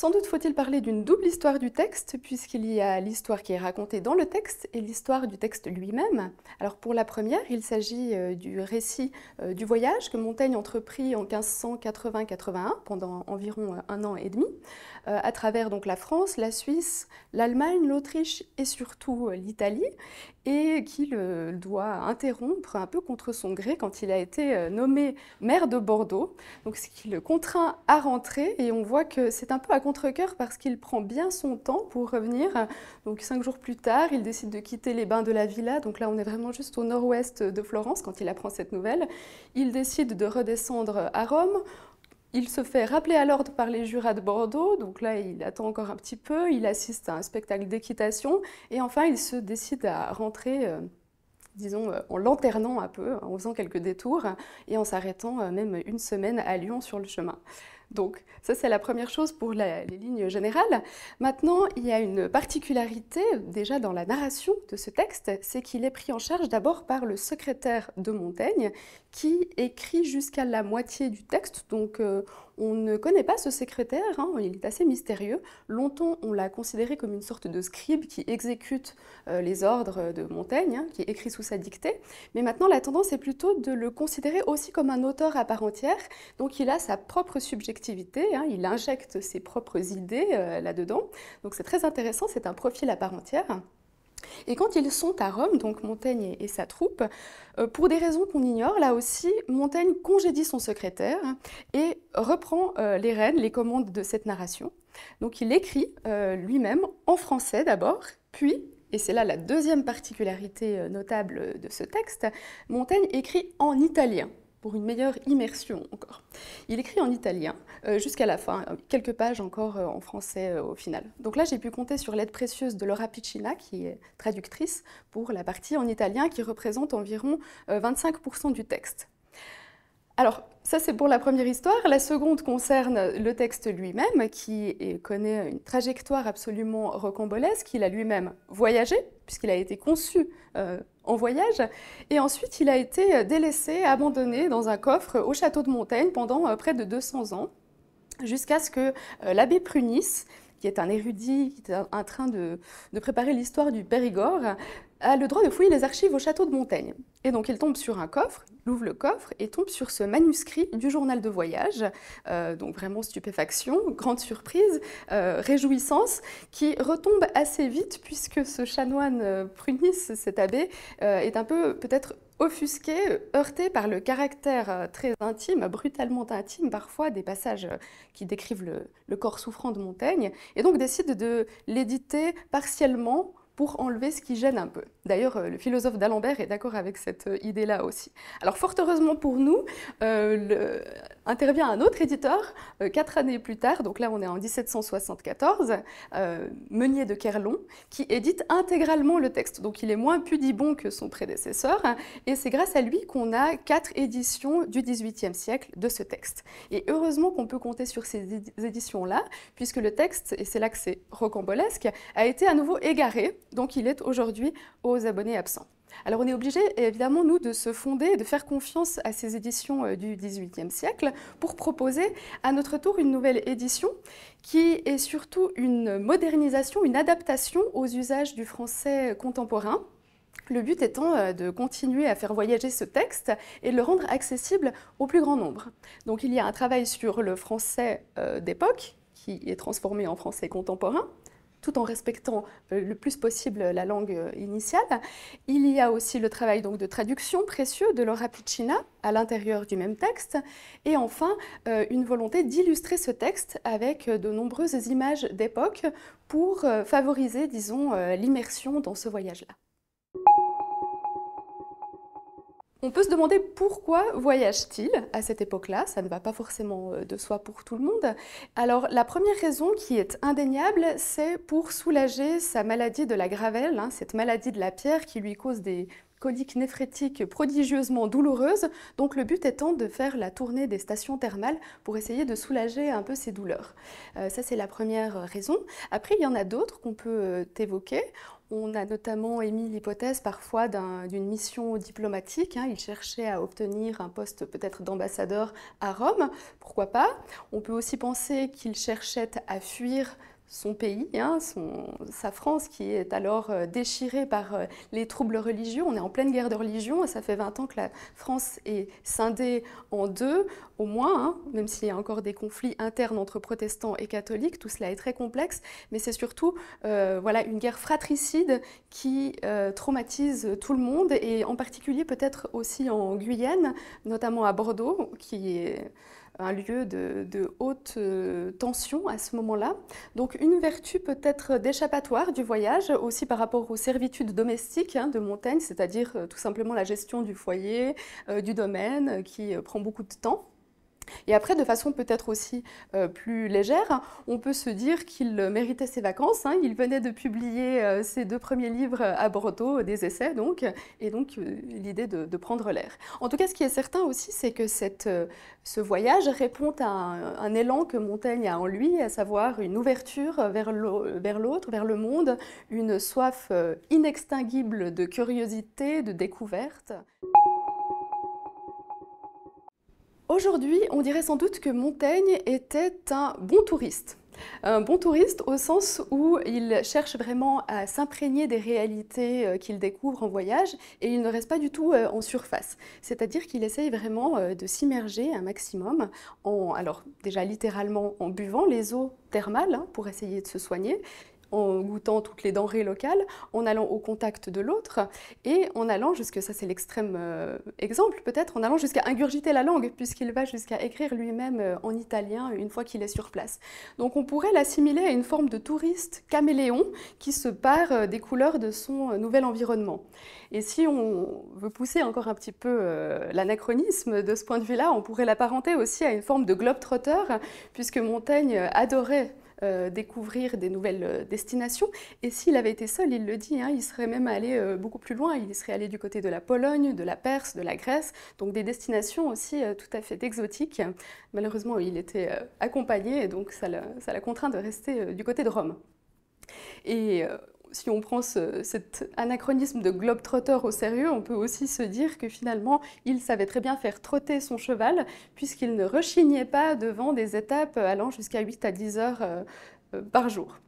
Sans doute faut-il parler d'une double histoire du texte, puisqu'il y a l'histoire qui est racontée dans le texte et l'histoire du texte lui-même. Alors pour la première, il s'agit euh, du récit euh, du voyage que Montaigne entreprit en 1580-81, pendant environ euh, un an et demi, à travers donc la France, la Suisse, l'Allemagne, l'Autriche et surtout l'Italie, et qu'il doit interrompre un peu contre son gré quand il a été nommé maire de Bordeaux, donc ce qui le contraint à rentrer, et on voit que c'est un peu à parce qu'il prend bien son temps pour revenir. Donc cinq jours plus tard, il décide de quitter les bains de la villa. Donc là, on est vraiment juste au nord-ouest de Florence quand il apprend cette nouvelle. Il décide de redescendre à Rome. Il se fait rappeler à l'ordre par les jurats de Bordeaux, donc là il attend encore un petit peu, il assiste à un spectacle d'équitation et enfin il se décide à rentrer euh, disons, euh, en lanternant un peu, en faisant quelques détours et en s'arrêtant euh, même une semaine à Lyon sur le chemin. Donc ça c'est la première chose pour les lignes générales. Maintenant il y a une particularité déjà dans la narration de ce texte, c'est qu'il est pris en charge d'abord par le secrétaire de Montaigne qui écrit jusqu'à la moitié du texte. Donc euh, on ne connaît pas ce secrétaire, hein, il est assez mystérieux. Longtemps, on l'a considéré comme une sorte de scribe qui exécute euh, les ordres de Montaigne, hein, qui écrit sous sa dictée. Mais maintenant, la tendance est plutôt de le considérer aussi comme un auteur à part entière. Donc, il a sa propre subjectivité, hein, il injecte ses propres idées euh, là-dedans. Donc, c'est très intéressant, c'est un profil à part entière. Et quand ils sont à Rome, donc Montaigne et sa troupe, euh, pour des raisons qu'on ignore, là aussi, Montaigne congédie son secrétaire et reprend euh, les rênes, les commandes de cette narration. Donc il écrit euh, lui-même en français d'abord, puis, et c'est là la deuxième particularité notable de ce texte, Montaigne écrit en italien pour une meilleure immersion encore. Il écrit en italien euh, jusqu'à la fin, euh, quelques pages encore euh, en français au final. Donc là, j'ai pu compter sur l'aide précieuse de Laura Piccina, qui est traductrice, pour la partie en italien qui représente environ 25% du texte. Alors, ça c'est pour la première histoire. La seconde concerne le texte lui-même, qui connaît une trajectoire absolument rocambolesque. Il a lui-même voyagé, puisqu'il a été conçu en voyage. Et ensuite, il a été délaissé, abandonné dans un coffre au château de Montaigne pendant près de 200 ans jusqu'à ce que euh, l'abbé Prunis, qui est un érudit, qui est en train de, préparer l'histoire du Périgord, a le droit de fouiller les archives au château de Montaigne. Et donc il tombe sur un coffre, l'ouvre le coffre et tombe sur ce manuscrit du journal de voyage. Euh, donc vraiment stupéfaction, grande surprise, euh, réjouissance, qui retombe assez vite puisque ce chanoine Prunis, cet abbé, est un peu peut-être offusqué, heurté par le caractère euh, très intime, brutalement intime parfois, des passages euh, qui décrivent le, corps souffrant de Montaigne, et donc décide de l'éditer partiellement pour enlever ce qui gêne un peu. D'ailleurs, euh, le philosophe d'Alembert est d'accord avec cette euh, idée-là aussi. Alors, fort heureusement pour nous, euh, intervient un autre éditeur, quatre années plus tard, donc là on est en 1774, Meunier de Kerlon, qui édite intégralement le texte. Donc il est moins pudibond que son prédécesseur, et c'est grâce à lui qu'on a quatre éditions du XVIIIe siècle de ce texte. Et heureusement qu'on peut compter sur ces éditions-là, puisque le texte, et c'est là que c'est rocambolesque, a été à nouveau égaré, donc il est aujourd'hui abonnés absents. Alors on est obligé, évidemment, nous, de se fonder, de faire confiance à ces éditions euh, du XVIIIe siècle pour proposer à notre tour une nouvelle édition qui est surtout une modernisation, une adaptation aux usages du français contemporain. Le but étant euh, de continuer à faire voyager ce texte et de le rendre accessible au plus grand nombre. Donc il y a un travail sur le français euh, d'époque qui est transformé en français contemporain, tout en respectant euh, le plus possible la langue euh, initiale. Il y a aussi le travail donc, de traduction précieux de Laura Piccina à l'intérieur du même texte. Et enfin, euh, une volonté d'illustrer ce texte avec de nombreuses images d'époque pour favoriser, disons, l'immersion dans ce voyage-là. On peut se demander pourquoi voyage-t-il à cette époque-là Ça ne va pas forcément euh, de soi pour tout le monde. Alors la première raison qui est indéniable, c'est pour soulager sa maladie de la gravelle, hein, cette maladie de la pierre qui lui cause des colique néphrétique prodigieusement douloureuse, Donc le but étant de faire la tournée des stations thermales pour essayer de soulager un peu ses douleurs. Euh, ça c'est la première raison. Après il y en a d'autres qu'on peut euh, évoquer. On a notamment émis l'hypothèse parfois d'une mission diplomatique. Hein. Il cherchait à obtenir un poste peut-être d'ambassadeur à Rome, pourquoi pas. On peut aussi penser qu'il cherchait à fuir son pays, hein, son, sa France qui est alors euh, déchirée par euh, les troubles religieux. On est en pleine guerre de religion et ça fait 20 ans que la France est scindée en deux, au moins, hein, même s'il y a encore des conflits internes entre protestants et catholiques. Tout cela est très complexe, mais c'est surtout euh, voilà, une guerre fratricide qui traumatise tout le monde et en particulier peut-être aussi en Guyane, notamment à Bordeaux, qui est un lieu de, haute euh, tension à ce moment-là. Donc une vertu peut-être d'échappatoire du voyage, aussi par rapport aux servitudes domestiques hein, de montagne, c'est-à-dire euh, tout simplement la gestion du foyer, euh, du domaine, qui prend beaucoup de temps. Et après, de façon peut-être aussi euh, plus légère, on peut se dire qu'il méritait ses vacances. Hein. Il venait de publier euh, ses deux premiers livres à Bordeaux, euh, des essais donc, et donc l'idée de, prendre l'air. En tout cas, ce qui est certain aussi, c'est que ce voyage répond à un, un, élan que Montaigne a en lui, à savoir une ouverture vers l'autre, vers le monde, une soif inextinguible de curiosité, de découverte. Aujourd'hui, on dirait sans doute que Montaigne était un bon touriste. Un bon touriste au sens où il cherche vraiment à s'imprégner des réalités euh, qu'il découvre en voyage et il ne reste pas du tout euh, en surface. C'est-à-dire qu'il essaye vraiment euh, de s'immerger un maximum, en, alors déjà littéralement en buvant les eaux thermales hein, pour essayer de se soigner, en goûtant toutes les denrées locales, en allant au contact de l'autre et en allant jusque, ça c'est l'extrême euh, exemple peut-être, en allant jusqu'à ingurgiter la langue puisqu'il va jusqu'à écrire lui-même euh, en italien euh, une fois qu'il est sur place. Donc on pourrait l'assimiler à une forme de touriste caméléon qui se pare des couleurs de son nouvel environnement. Et si on veut pousser encore un petit peu l'anachronisme de ce point de vue-là, on pourrait l'apparenter aussi à une forme de globe-trotteur puisque Montaigne adorait euh, découvrir des nouvelles euh, destinations. Et s'il avait été seul, il le dit, hein, il serait même allé euh, beaucoup plus loin. Il serait allé du côté de la Pologne, de la Perse, de la Grèce, donc des destinations aussi tout à fait exotiques. Malheureusement, il était accompagné et donc ça l'a contraint de rester du côté de Rome. Et si on prend cet anachronisme de globetrotter au sérieux, on peut aussi se dire que finalement, il savait très bien faire trotter son cheval, puisqu'il ne rechignait pas devant des étapes allant jusqu'à 8 à 10 heures euh, euh, par jour.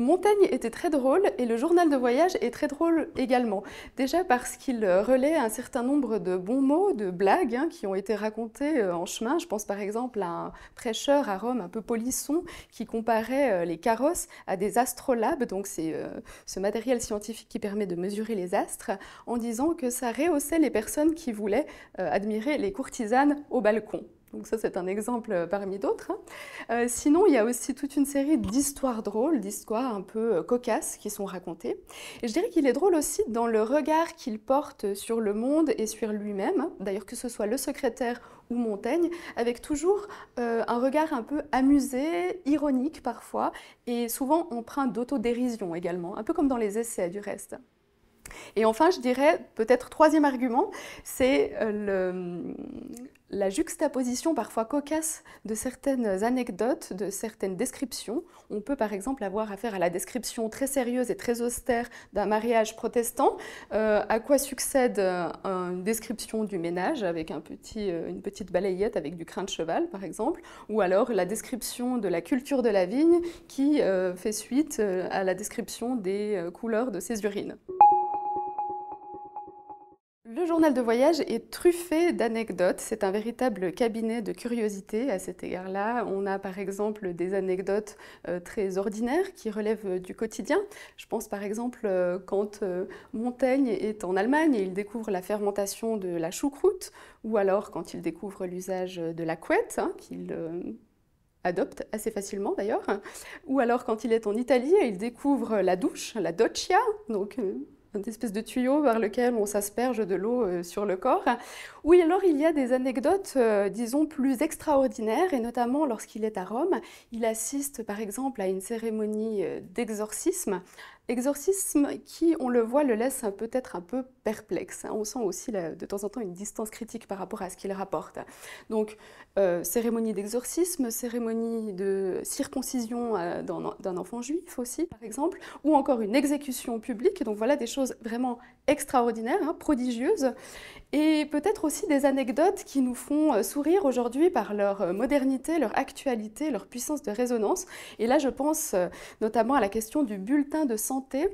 Montaigne était très drôle et le journal de voyage est très drôle également. Déjà parce qu'il relaie un certain nombre de bons mots, de blagues hein, qui ont été racontées euh, en chemin. Je pense par exemple à un prêcheur à Rome un peu polisson qui comparait euh, les carrosses à des astrolabes, donc c'est euh, ce matériel scientifique qui permet de mesurer les astres, en disant que ça rehaussait les personnes qui voulaient admirer les courtisanes au balcon. Donc ça, c'est un exemple euh, parmi d'autres. Hein. Euh, sinon, il y a aussi toute une série d'histoires drôles, d'histoires un peu euh, cocasses qui sont racontées. Et je dirais qu'il est drôle aussi dans le regard qu'il porte sur le monde et sur lui-même, hein. d'ailleurs que ce soit le secrétaire ou Montaigne, avec toujours un regard un peu amusé, ironique parfois, et souvent empreint d'autodérision également, un peu comme dans les essais du reste. Et enfin, je dirais peut-être troisième argument, c'est le, la juxtaposition parfois cocasse de certaines anecdotes, de certaines descriptions. On peut par exemple avoir affaire à la description très sérieuse et très austère d'un mariage protestant, euh, à quoi succède euh, une description du ménage avec euh, une petite balayette avec du crin de cheval par exemple, ou alors la description de la culture de la vigne qui fait suite à la description des couleurs de ses urines. Le journal de voyage est truffé d'anecdotes. C'est un véritable cabinet de curiosités. à cet égard-là. On a par exemple des anecdotes euh, très ordinaires qui relèvent euh, du quotidien. Je pense par exemple euh, quand Montaigne est en Allemagne et il découvre la fermentation de la choucroute, ou alors quand il découvre l'usage de la couette, hein, qu'il adopte assez facilement d'ailleurs. Hein, ou alors quand il est en Italie et il découvre la douche, la doccia, donc une espèce de tuyau par lequel on s'asperge de l'eau euh, sur le corps. Oui, alors il y a des anecdotes, euh, disons, plus extraordinaires, et notamment lorsqu'il est à Rome, il assiste par exemple à une cérémonie euh, d'exorcisme. Exorcisme qui, on le voit, le laisse peut-être un peu perplexe. Hein. On sent aussi de temps en temps une distance critique par rapport à ce qu'il rapporte. Donc euh, cérémonie d'exorcisme, cérémonie de circoncision euh, d'un enfant juif aussi, par exemple, ou encore une exécution publique. Donc voilà des choses vraiment extraordinaires, hein, prodigieuses, et peut-être aussi des anecdotes qui nous font euh, sourire aujourd'hui par leur modernité, leur actualité, leur puissance de résonance. Et là, je pense notamment à la question du bulletin de santé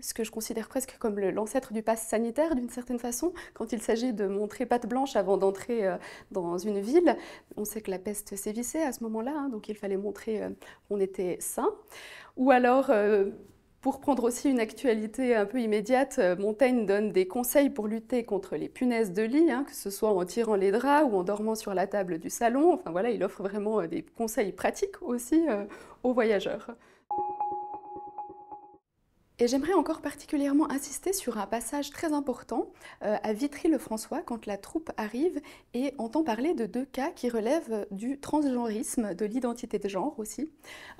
ce que je considère presque comme l'ancêtre du pass sanitaire d'une certaine façon, quand il s'agit de montrer patte blanche avant d'entrer euh, dans une ville. On sait que la peste sévissait à ce moment-là, hein, donc il fallait montrer euh, qu'on était sain. Ou alors, euh, pour prendre aussi une actualité un peu immédiate, Montaigne donne des conseils pour lutter contre les punaises de lit, hein, que ce soit en tirant les draps ou en dormant sur la table du salon. Enfin voilà, il offre vraiment des conseils pratiques aussi aux voyageurs j'aimerais encore particulièrement insister sur un passage très important euh, à Vitry-le-François quand la troupe arrive et entend parler de deux cas qui relèvent du transgenrisme, de l'identité de genre aussi,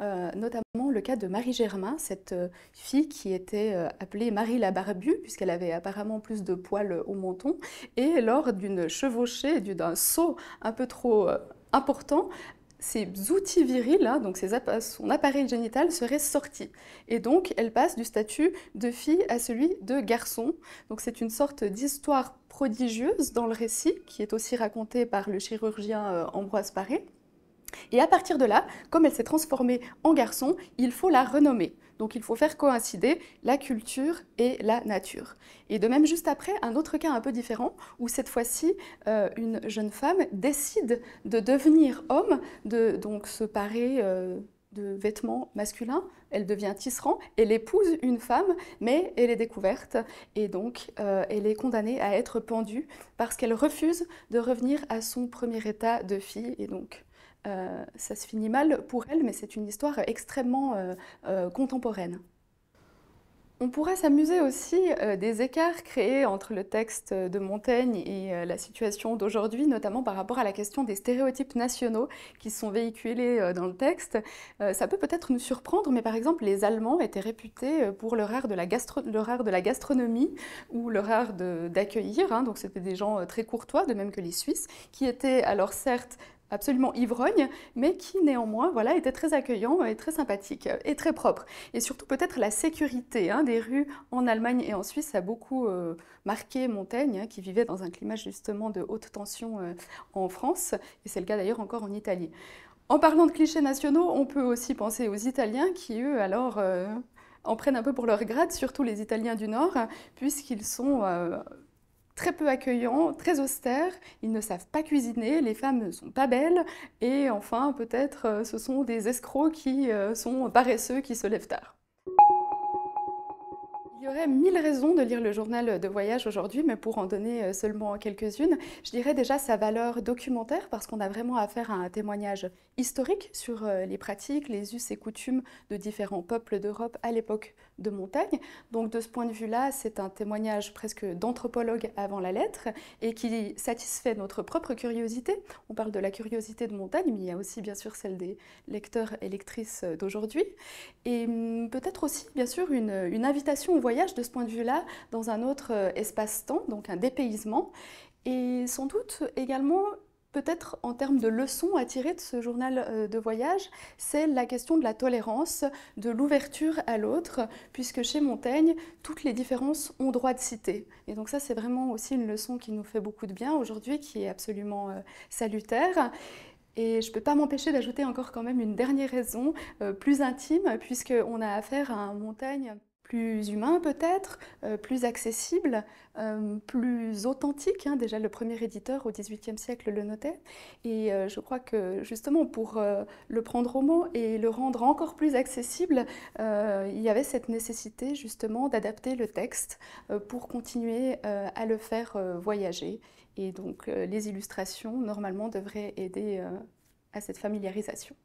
euh, notamment le cas de Marie Germain, cette euh, fille qui était appelée Marie la Barbue, puisqu'elle avait apparemment plus de poils au menton, et lors d'une chevauchée, d'un saut un peu trop important, ses outils virils, hein, donc son appareil génital, serait sorti. Et donc, elle passe du statut de fille à celui de garçon. Donc, c'est une sorte d'histoire prodigieuse dans le récit, qui est aussi racontée par le chirurgien euh, Ambroise Paré. Et à partir de là, comme elle s'est transformée en garçon, il faut la renommer. Donc il faut faire coïncider la culture et la nature. Et de même, juste après, un autre cas un peu différent, où cette fois-ci, euh, une jeune femme décide de devenir homme, de donc se parer euh, de vêtements masculins, elle devient tisserand, elle épouse une femme, mais elle est découverte et donc euh, elle est condamnée à être pendue parce qu'elle refuse de revenir à son premier état de fille et donc euh, ça se finit mal pour elle, mais c'est une histoire extrêmement euh, euh, contemporaine. On pourrait s'amuser aussi des écarts créés entre le texte de Montaigne et la situation d'aujourd'hui, notamment par rapport à la question des stéréotypes nationaux qui sont véhiculés dans le texte. ça peut peut-être nous surprendre, mais par exemple, les Allemands étaient réputés pour leur art de la, de la gastronomie ou leur art d'accueillir. Hein. donc, c'était des gens très courtois, de même que les Suisses, qui étaient alors certes absolument ivrogne, mais qui néanmoins voilà, était très accueillant et très sympathique et très propre. Et surtout peut-être la sécurité hein, des rues en Allemagne et en Suisse a beaucoup euh, marqué Montaigne, hein, qui vivait dans un climat justement de haute tension euh, en France, et c'est le cas d'ailleurs encore en Italie. En parlant de clichés nationaux, on peut aussi penser aux Italiens qui, eux, alors, euh, en prennent un peu pour leur grade, surtout les Italiens du Nord, puisqu'ils sont très peu accueillants, très austères, ils ne savent pas cuisiner, les femmes ne sont pas belles, et enfin peut-être euh, ce sont des escrocs qui euh, sont paresseux, qui se lèvent tard. Il y aurait mille raisons de lire le journal de voyage aujourd'hui, mais pour en donner euh, seulement quelques-unes, je dirais déjà sa valeur documentaire, parce qu'on a vraiment affaire à un témoignage historique sur euh, les pratiques, les us et coutumes de différents peuples d'Europe à l'époque de Montagne. Donc de ce point de vue-là, c'est un témoignage presque d'anthropologue avant la lettre, et qui satisfait notre propre curiosité. On parle de la curiosité de Montagne, mais il y a aussi bien sûr celle des lecteurs et lectrices euh, d'aujourd'hui. Et hum, peut-être aussi, bien sûr, une, une invitation au voyage de ce point de vue-là dans un autre euh, espace-temps, donc un dépaysement, et sans doute également peut-être en termes de leçons à tirer de ce journal euh, de voyage, c'est la question de la tolérance, de l'ouverture à l'autre, puisque chez Montaigne, toutes les différences ont droit de citer. Et donc ça, c'est vraiment aussi une leçon qui nous fait beaucoup de bien aujourd'hui, qui est absolument euh, salutaire. Et je ne peux pas m'empêcher d'ajouter encore quand même une dernière raison plus intime, puisqu'on a affaire à un Montaigne plus humain peut-être, euh, plus accessible, euh, plus authentique. Hein, déjà, le premier éditeur au XVIIIe siècle le notait. Et euh, je crois que justement, pour le prendre au mot et le rendre encore plus accessible, il y avait cette nécessité justement d'adapter le texte pour continuer à le faire voyager. Et donc, les illustrations, normalement, devraient aider à cette familiarisation.